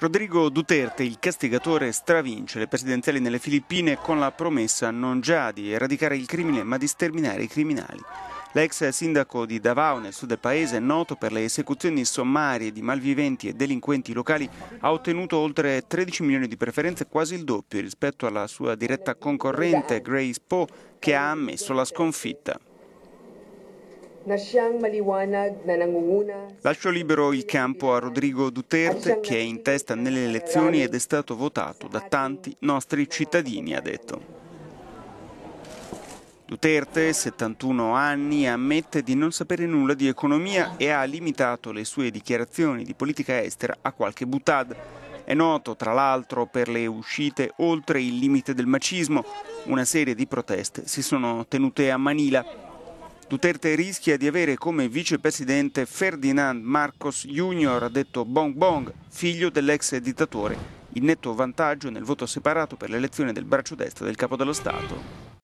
Rodrigo Duterte, il castigatore, stravince le presidenziali nelle Filippine con la promessa non già di eradicare il crimine ma di sterminare i criminali. L'ex sindaco di Davao, nel sud del paese, noto per le esecuzioni sommarie di malviventi e delinquenti locali, ha ottenuto oltre 13 milioni di preferenze, quasi il doppio rispetto alla sua diretta concorrente Grace Poe, che ha ammesso la sconfitta. Lascio libero il campo a Rodrigo Duterte che è in testa nelle elezioni ed è stato votato da tanti nostri cittadini, ha detto. Duterte, 71 anni, ammette di non sapere nulla di economia e ha limitato le sue dichiarazioni di politica estera a qualche butad. È noto, tra l'altro, per le uscite oltre il limite del macismo. Una serie di proteste si sono tenute a Manila. Duterte rischia di avere come vicepresidente Ferdinand Marcos Jr., detto Bong Bong, figlio dell'ex dittatore, in netto vantaggio nel voto separato per l'elezione del braccio destro del capo dello Stato.